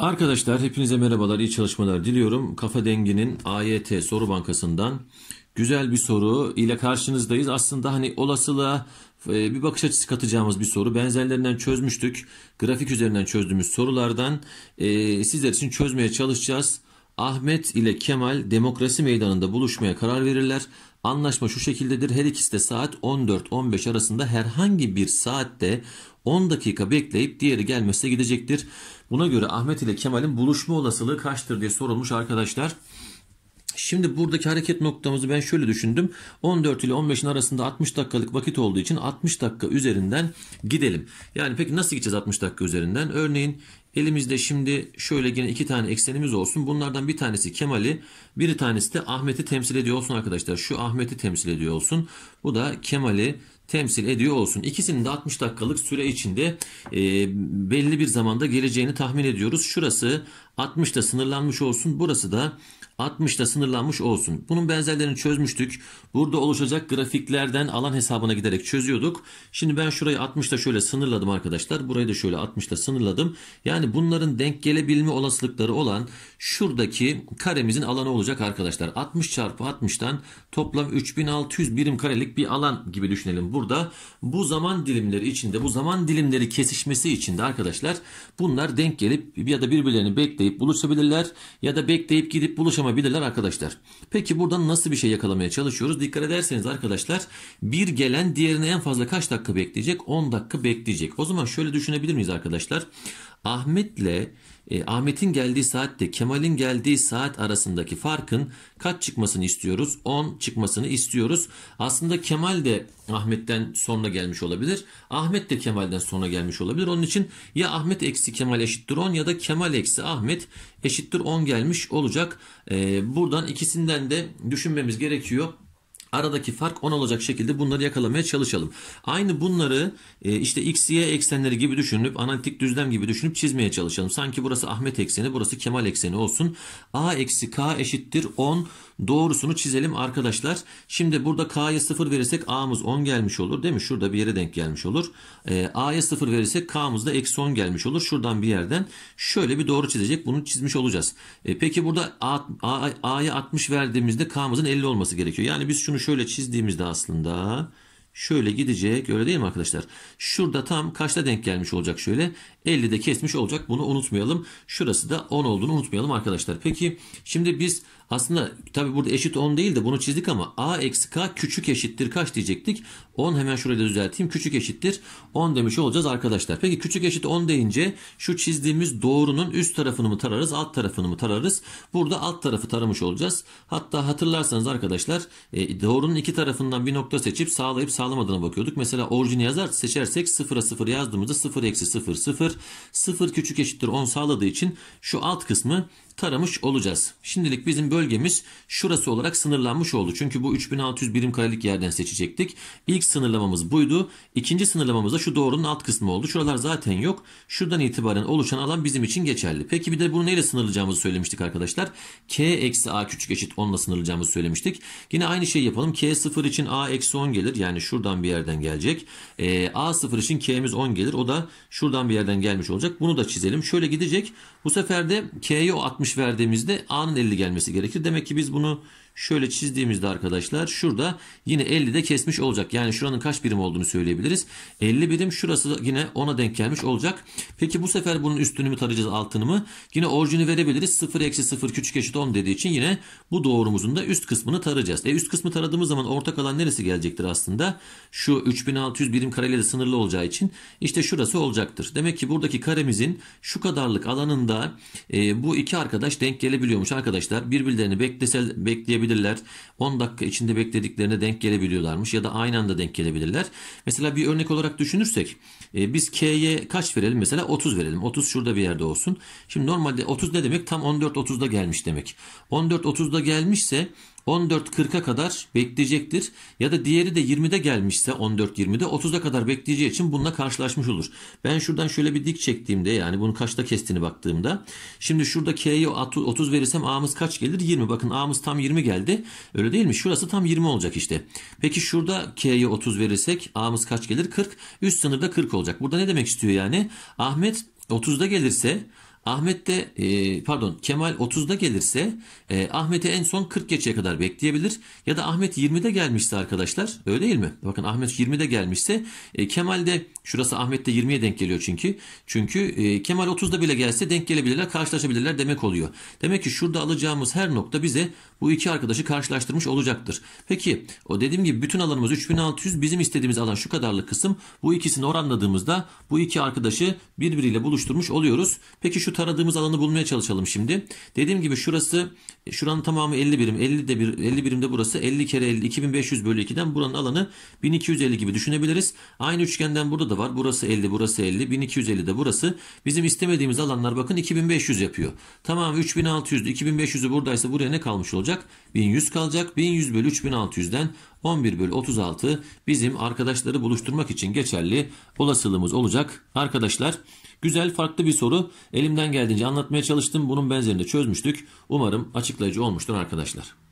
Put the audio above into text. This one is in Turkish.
Arkadaşlar hepinize merhabalar, iyi çalışmalar diliyorum. Kafa Dengi'nin AYT soru bankasından güzel bir soru ile karşınızdayız. Aslında hani olasılığa e, bir bakış açısı katacağımız bir soru. Benzerlerinden çözmüştük. Grafik üzerinden çözdüğümüz sorulardan e, sizler için çözmeye çalışacağız. Ahmet ile Kemal demokrasi meydanında buluşmaya karar verirler. Anlaşma şu şekildedir. Her ikisi de saat 14-15 arasında herhangi bir saatte 10 dakika bekleyip diğeri gelmezse gidecektir. Buna göre Ahmet ile Kemal'in buluşma olasılığı kaçtır diye sorulmuş arkadaşlar. Şimdi buradaki hareket noktamızı ben şöyle düşündüm. 14 ile 15'in arasında 60 dakikalık vakit olduğu için 60 dakika üzerinden gidelim. Yani peki nasıl gideceğiz 60 dakika üzerinden? Örneğin elimizde şimdi şöyle yine iki tane eksenimiz olsun. Bunlardan bir tanesi Kemal'i, bir tanesi de Ahmet'i temsil ediyor olsun arkadaşlar. Şu Ahmet'i temsil ediyor olsun. Bu da Kemal'i temsil ediyor olsun. İkisinin de 60 dakikalık süre içinde e, belli bir zamanda geleceğini tahmin ediyoruz. Şurası 60'ta sınırlanmış olsun. Burası da 60'ta sınırlanmış olsun. Bunun benzerlerini çözmüştük. Burada oluşacak grafiklerden alan hesabına giderek çözüyorduk. Şimdi ben şurayı 60'ta şöyle sınırladım arkadaşlar. Burayı da şöyle 60'ta sınırladım. Yani bunların denk gelebilme olasılıkları olan şuradaki karemizin alanı olacak arkadaşlar. 60 çarpı 60'tan toplam 3600 birim karelik bir alan gibi düşünelim burada. Bu zaman dilimleri içinde bu zaman dilimleri kesişmesi içinde arkadaşlar bunlar denk gelip ya da birbirlerini bekleyip bekleyip buluşabilirler ya da bekleyip gidip buluşamabilirler arkadaşlar. Peki buradan nasıl bir şey yakalamaya çalışıyoruz? Dikkat ederseniz arkadaşlar bir gelen diğerine en fazla kaç dakika bekleyecek? 10 dakika bekleyecek. O zaman şöyle düşünebilir miyiz arkadaşlar? Ahmet'le e, Ahmet'in geldiği saatte Kemal'in geldiği saat arasındaki farkın kaç çıkmasını istiyoruz? 10 çıkmasını istiyoruz. Aslında Kemal de Ahmet'ten sonra gelmiş olabilir. Ahmet de Kemal'den sonra gelmiş olabilir. Onun için ya Ahmet eksi Kemal eşittir 10 ya da Kemal eksi Ahmet eşittir 10 gelmiş olacak. E, buradan ikisinden de düşünmemiz gerekiyor. Aradaki fark 10 olacak şekilde bunları yakalamaya çalışalım. Aynı bunları e, işte x, y eksenleri gibi düşünüp analitik düzlem gibi düşünüp çizmeye çalışalım. Sanki burası Ahmet ekseni, burası Kemal ekseni olsun. a eksi k eşittir 10 doğrusunu çizelim arkadaşlar. Şimdi burada k'ya 0 verirsek a'mız 10 gelmiş olur değil mi? Şurada bir yere denk gelmiş olur. E, a'ya 0 verirsek k'mız da eksi 10 gelmiş olur. Şuradan bir yerden şöyle bir doğru çizecek. Bunu çizmiş olacağız. E, peki burada a'ya 60 verdiğimizde k'mızın 50 olması gerekiyor. Yani biz şunu şöyle çizdiğimizde aslında şöyle gidecek öyle değil mi arkadaşlar? Şurada tam kaçta denk gelmiş olacak şöyle? 50'de kesmiş olacak bunu unutmayalım. Şurası da 10 olduğunu unutmayalım arkadaşlar. Peki şimdi biz aslında tabii burada eşit 10 değil de bunu çizdik ama a eksi k küçük eşittir kaç diyecektik. 10 hemen şurayı da düzelteyim. Küçük eşittir 10 demiş olacağız arkadaşlar. Peki küçük eşit 10 deyince şu çizdiğimiz doğrunun üst tarafını mı tararız alt tarafını mı tararız? Burada alt tarafı taramış olacağız. Hatta hatırlarsanız arkadaşlar e, doğrunun iki tarafından bir nokta seçip sağlayıp sağlamadığına bakıyorduk. Mesela orijini yazar seçersek 0'a 0 yazdığımızda 0 eksi 0 0 0 küçük eşittir 10 sağladığı için şu alt kısmı taramış olacağız. Şimdilik bizim böyle bölgemiz şurası olarak sınırlanmış oldu. Çünkü bu 3600 birim karelik yerden seçecektik. İlk sınırlamamız buydu. İkinci sınırlamamız da şu doğrunun alt kısmı oldu. Şuralar zaten yok. Şuradan itibaren oluşan alan bizim için geçerli. Peki bir de bunu neyle sınırlayacağımızı söylemiştik arkadaşlar. K eksi A küçük eşit 10 ile sınırlayacağımızı söylemiştik. Yine aynı şeyi yapalım. K0 için A eksi 10 gelir. Yani şuradan bir yerden gelecek. E, A0 için K'miz 10 gelir. O da şuradan bir yerden gelmiş olacak. Bunu da çizelim. Şöyle gidecek. Bu sefer de K'ye o 60 verdiğimizde A'nın 50 gelmesi gerekiyor gerekir. Demek ki biz bunu Şöyle çizdiğimizde arkadaşlar şurada yine 50'de kesmiş olacak. Yani şuranın kaç birim olduğunu söyleyebiliriz. 50 birim şurası yine 10'a denk gelmiş olacak. Peki bu sefer bunun üstünü mü tarayacağız altını mı? Yine orijini verebiliriz. 0 eksi 0 küçük eşit 10 dediği için yine bu doğrumuzun da üst kısmını tarayacağız. E üst kısmı taradığımız zaman ortak alan neresi gelecektir aslında? Şu 3600 birim kareyle de sınırlı olacağı için işte şurası olacaktır. Demek ki buradaki karemizin şu kadarlık alanında e, bu iki arkadaş denk gelebiliyormuş arkadaşlar. Birbirlerini beklesel, bekleyebilirler gelebilirler. 10 dakika içinde beklediklerine denk gelebiliyorlarmış ya da aynı anda denk gelebilirler. Mesela bir örnek olarak düşünürsek e, biz K'ye kaç verelim? Mesela 30 verelim. 30 şurada bir yerde olsun. Şimdi normalde 30 ne demek? Tam 14.30'da gelmiş demek. 14.30'da gelmişse 14.40'a kadar bekleyecektir. Ya da diğeri de 20'de gelmişse 14.20'de 30'a kadar bekleyeceği için bununla karşılaşmış olur. Ben şuradan şöyle bir dik çektiğimde yani bunun kaçta kestiğini baktığımda. Şimdi şurada K'ye 30 verirsem A'mız kaç gelir? 20. Bakın A'mız tam 20 geldi. Öyle değil mi? Şurası tam 20 olacak işte. Peki şurada K'ye 30 verirsek A'mız kaç gelir? 40. Üst sınırda 40 olacak. Burada ne demek istiyor yani? Ahmet 30'da gelirse Ahmet de e, pardon Kemal 30'da gelirse e, Ahmet'i en son 40 geçeye kadar bekleyebilir. Ya da Ahmet 20'de gelmişse arkadaşlar öyle değil mi? Bakın Ahmet 20'de gelmişse e, Kemal de şurası Ahmet'te de 20'ye denk geliyor çünkü. Çünkü e, Kemal 30'da bile gelse denk gelebilirler karşılaşabilirler demek oluyor. Demek ki şurada alacağımız her nokta bize bu iki arkadaşı karşılaştırmış olacaktır. Peki o dediğim gibi bütün alanımız 3600 bizim istediğimiz alan şu kadarlık kısım. Bu ikisini oranladığımızda bu iki arkadaşı birbiriyle buluşturmuş oluyoruz. Peki şu Bulut alanı bulmaya çalışalım şimdi. Dediğim gibi şurası şuranın tamamı 50 birim. 50 de bir 50 birim de burası. 50 kere 50 2500 bölü 2'den buranın alanı 1250 gibi düşünebiliriz. Aynı üçgenden burada da var. Burası 50, burası 50, 1250 de burası. Bizim istemediğimiz alanlar bakın 2500 yapıyor. Tamam 3600'dü. 2500'ü buradaysa buraya ne kalmış olacak? 1100 kalacak. 1100 bölü 3600'den 11 bölü 36 bizim arkadaşları buluşturmak için geçerli olasılığımız olacak. Arkadaşlar güzel farklı bir soru. Elimden geldiğince anlatmaya çalıştım. Bunun benzerini de çözmüştük. Umarım açıklayıcı olmuştur arkadaşlar.